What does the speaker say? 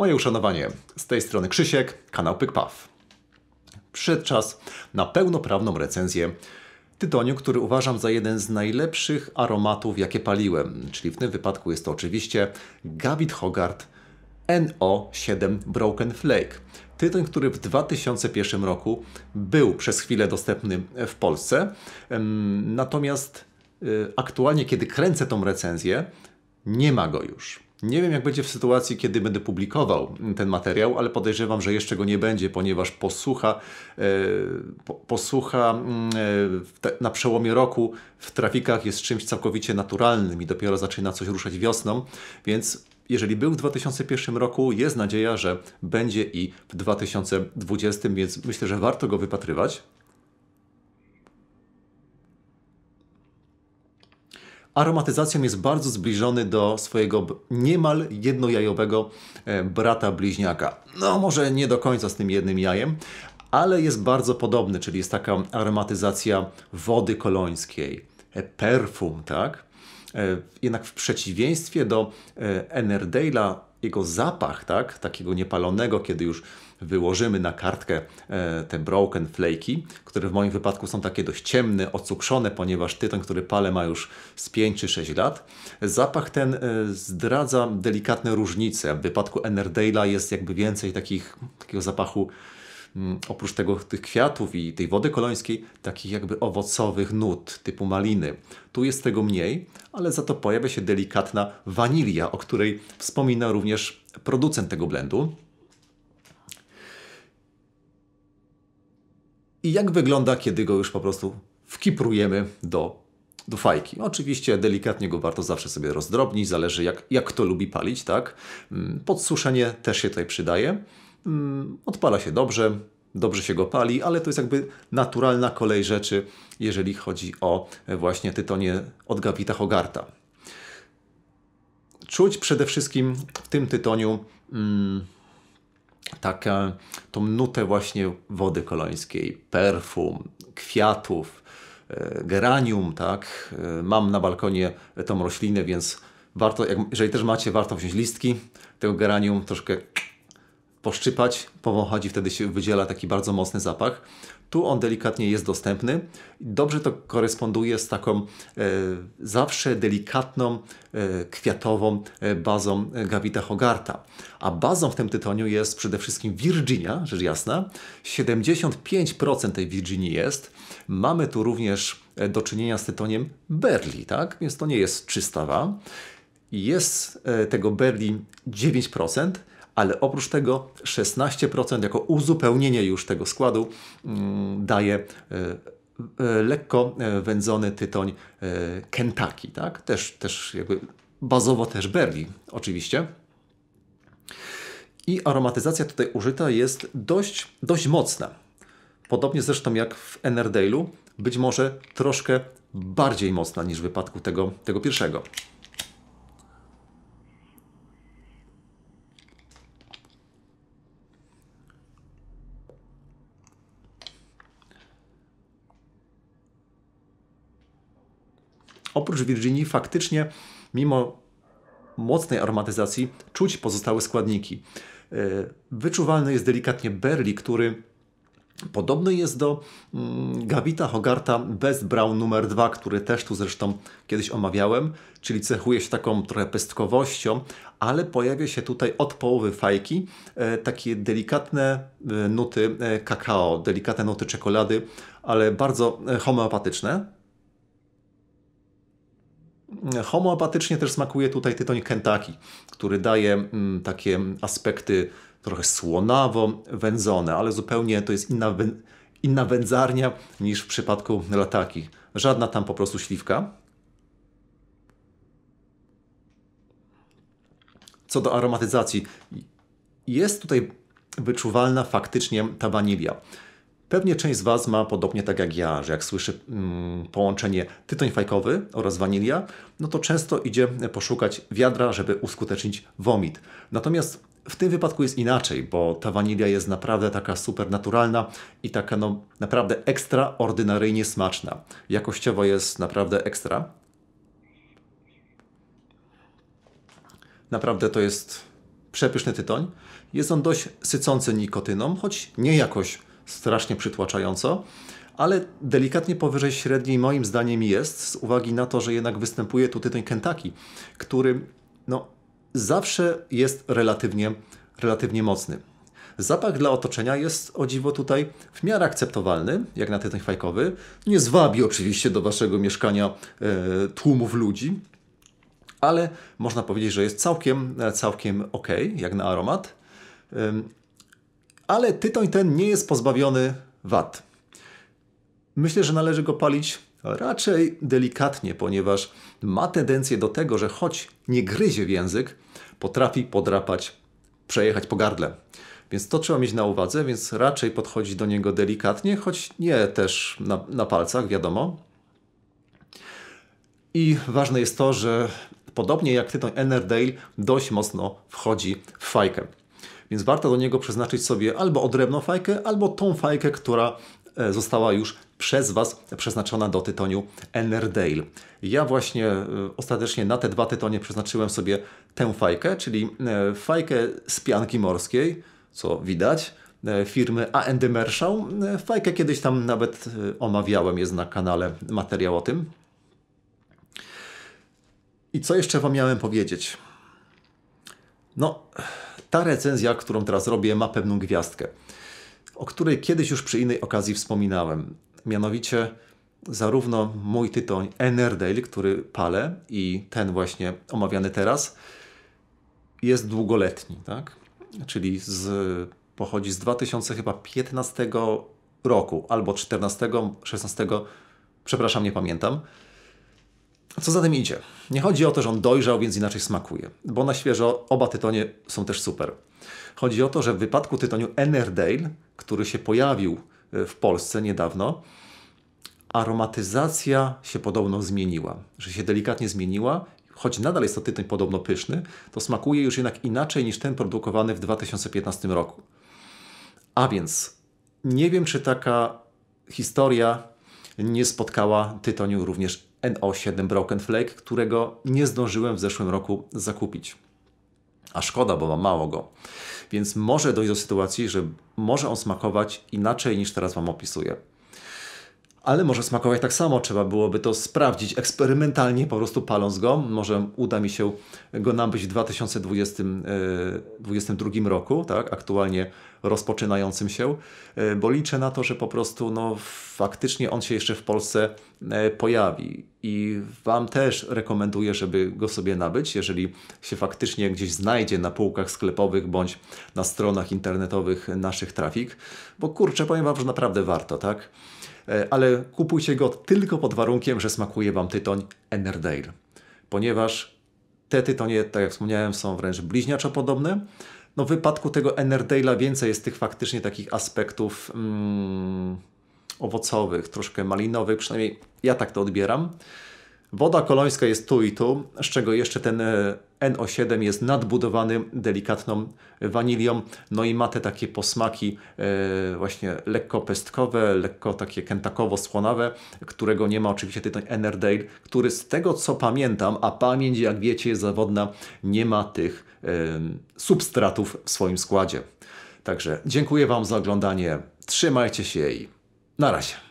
Moje uszanowanie. Z tej strony Krzysiek, kanał PykPaw. Przyszedł czas na pełnoprawną recenzję tytoniu, który uważam za jeden z najlepszych aromatów, jakie paliłem. Czyli w tym wypadku jest to oczywiście Gavit Hogart NO7 Broken Flake. Tytoń, który w 2001 roku był przez chwilę dostępny w Polsce. Natomiast y, aktualnie, kiedy kręcę tą recenzję, nie ma go już. Nie wiem, jak będzie w sytuacji, kiedy będę publikował ten materiał, ale podejrzewam, że jeszcze go nie będzie, ponieważ posłucha, e, po, posłucha mm, e, te, na przełomie roku w trafikach jest czymś całkowicie naturalnym i dopiero zaczyna coś ruszać wiosną, więc jeżeli był w 2001 roku, jest nadzieja, że będzie i w 2020, więc myślę, że warto go wypatrywać. aromatyzacją jest bardzo zbliżony do swojego niemal jednojajowego e, brata bliźniaka. No może nie do końca z tym jednym jajem, ale jest bardzo podobny, czyli jest taka aromatyzacja wody kolońskiej, e, perfum, tak? E, jednak w przeciwieństwie do Enerdale'a jego zapach, tak, takiego niepalonego, kiedy już wyłożymy na kartkę e, te broken flaky, które w moim wypadku są takie dość ciemne, ocukrzone, ponieważ tytoń, który palę ma już z 5 czy 6 lat. Zapach ten e, zdradza delikatne różnice. W wypadku Enerdale'a jest jakby więcej takich, takiego zapachu Mm, oprócz tego tych kwiatów i tej wody kolońskiej, takich jakby owocowych nut typu maliny. Tu jest tego mniej, ale za to pojawia się delikatna wanilia, o której wspomina również producent tego blendu. I jak wygląda, kiedy go już po prostu wkiprujemy do, do fajki. Oczywiście delikatnie go warto zawsze sobie rozdrobnić, zależy jak, jak kto lubi palić, tak? Mm, podsuszenie też się tutaj przydaje. Mm, odpala się dobrze, dobrze się go pali, ale to jest jakby naturalna kolej rzeczy, jeżeli chodzi o e, właśnie tytonie od Gavita Hogarta. Czuć przede wszystkim w tym tytoniu mm, taką tą nutę właśnie wody kolońskiej, perfum, kwiatów, e, geranium, tak? E, mam na balkonie tą roślinę, więc warto, jeżeli też macie, warto wziąć listki tego geranium, troszkę poszczypać, powąchać i wtedy się wydziela taki bardzo mocny zapach. Tu on delikatnie jest dostępny. Dobrze to koresponduje z taką e, zawsze delikatną, e, kwiatową e, bazą e, Gavita Hogarta. A bazą w tym tytoniu jest przede wszystkim Virginia, rzecz jasna. 75% tej Virginii jest. Mamy tu również e, do czynienia z tytoniem Berli, tak? Więc to nie jest czystawa. Jest e, tego Berli 9% ale oprócz tego 16% jako uzupełnienie już tego składu mm, daje e, e, lekko e, wędzony tytoń Kentucky, tak? Też, też jakby bazowo też Berli oczywiście. I aromatyzacja tutaj użyta jest dość, dość mocna. Podobnie zresztą jak w Ennerdale'u, być może troszkę bardziej mocna niż w wypadku tego, tego pierwszego. Oprócz Virginii faktycznie, mimo mocnej aromatyzacji, czuć pozostałe składniki. E, wyczuwalny jest delikatnie berli, który Podobny jest do mm, Gavita Hogarta Best Brown numer 2, który też tu zresztą kiedyś omawiałem, czyli cechuje się taką trochę pestkowością, ale pojawia się tutaj od połowy fajki e, takie delikatne e, nuty kakao, delikatne nuty czekolady, ale bardzo homeopatyczne homeopatycznie też smakuje tutaj tytoń Kentucky, który daje mm, takie aspekty trochę słonawo wędzone, ale zupełnie to jest inna, inna wędzarnia niż w przypadku lataki. Żadna tam po prostu śliwka. Co do aromatyzacji, jest tutaj wyczuwalna faktycznie ta wanilia. Pewnie część z Was ma podobnie tak jak ja, że jak słyszy mm, połączenie tytoń fajkowy oraz wanilia, no to często idzie poszukać wiadra, żeby uskutecznić womit. Natomiast w tym wypadku jest inaczej, bo ta wanilia jest naprawdę taka super naturalna i taka no, naprawdę ekstraordynaryjnie smaczna. Jakościowo jest naprawdę ekstra. Naprawdę to jest przepyszny tytoń. Jest on dość sycący nikotyną, choć nie jakoś strasznie przytłaczająco, ale delikatnie powyżej średniej moim zdaniem jest, z uwagi na to, że jednak występuje tu ten Kentucky, który no, zawsze jest relatywnie, relatywnie mocny. Zapach dla otoczenia jest o dziwo tutaj w miarę akceptowalny, jak na ten fajkowy. Nie zwabi oczywiście do waszego mieszkania e, tłumów ludzi, ale można powiedzieć, że jest całkiem, e, całkiem ok, jak na aromat ale tytoń ten nie jest pozbawiony wad. Myślę, że należy go palić raczej delikatnie, ponieważ ma tendencję do tego, że choć nie gryzie w język, potrafi podrapać, przejechać po gardle. Więc to trzeba mieć na uwadze, więc raczej podchodzić do niego delikatnie, choć nie też na, na palcach, wiadomo. I ważne jest to, że podobnie jak tytoń Ennerdale dość mocno wchodzi w fajkę. Więc warto do niego przeznaczyć sobie albo odrębną fajkę, albo tą fajkę, która e, została już przez Was przeznaczona do tytoniu Ennerdale. Ja właśnie e, ostatecznie na te dwa tytonie przeznaczyłem sobie tę fajkę, czyli e, fajkę z pianki morskiej, co widać, firmy A&D Marshall. Fajkę kiedyś tam nawet omawiałem, jest na kanale materiał o tym. I co jeszcze Wam miałem powiedzieć? No, ta recenzja, którą teraz robię, ma pewną gwiazdkę, o której kiedyś już przy innej okazji wspominałem. Mianowicie zarówno mój tytoń Enerdale, który palę i ten właśnie omawiany teraz, jest długoletni, tak? Czyli z, pochodzi z 2015 roku albo 14, 16, przepraszam, nie pamiętam. Co za tym idzie? Nie chodzi o to, że on dojrzał, więc inaczej smakuje, bo na świeżo oba tytonie są też super. Chodzi o to, że w wypadku tytoniu Ennerdale, który się pojawił e, w Polsce niedawno, aromatyzacja się podobno zmieniła, że się delikatnie zmieniła. Choć nadal jest to tytoń podobno pyszny, to smakuje już jednak inaczej niż ten produkowany w 2015 roku. A więc nie wiem, czy taka historia nie spotkała tytoniu również NO7 Broken Flake, którego nie zdążyłem w zeszłym roku zakupić. A szkoda, bo mam mało go. Więc może dojść do sytuacji, że może on smakować inaczej niż teraz Wam opisuję ale może smakować tak samo. Trzeba byłoby to sprawdzić eksperymentalnie, po prostu paląc go. Może uda mi się go nabyć w 2022 e, roku, tak? aktualnie rozpoczynającym się, e, bo liczę na to, że po prostu no, faktycznie on się jeszcze w Polsce e, pojawi. I Wam też rekomenduję, żeby go sobie nabyć, jeżeli się faktycznie gdzieś znajdzie na półkach sklepowych bądź na stronach internetowych naszych trafik, bo kurczę, powiem Wam, że naprawdę warto, tak? E, ale kupujcie go tylko pod warunkiem, że smakuje Wam tytoń Enerdale, ponieważ te tytonie, tak jak wspomniałem, są wręcz bliźniaczo podobne. No w wypadku tego Enerdale'a więcej jest tych faktycznie takich aspektów... Mm, owocowych, troszkę malinowych, przynajmniej ja tak to odbieram. Woda kolońska jest tu i tu, z czego jeszcze ten e, NO7 jest nadbudowany delikatną wanilią, no i ma te takie posmaki e, właśnie lekko pestkowe, lekko takie kentakowo-słonawe, którego nie ma oczywiście ten Enerdale, który z tego co pamiętam, a pamięć jak wiecie jest zawodna, nie ma tych e, substratów w swoim składzie. Także dziękuję Wam za oglądanie, trzymajcie się i na razie.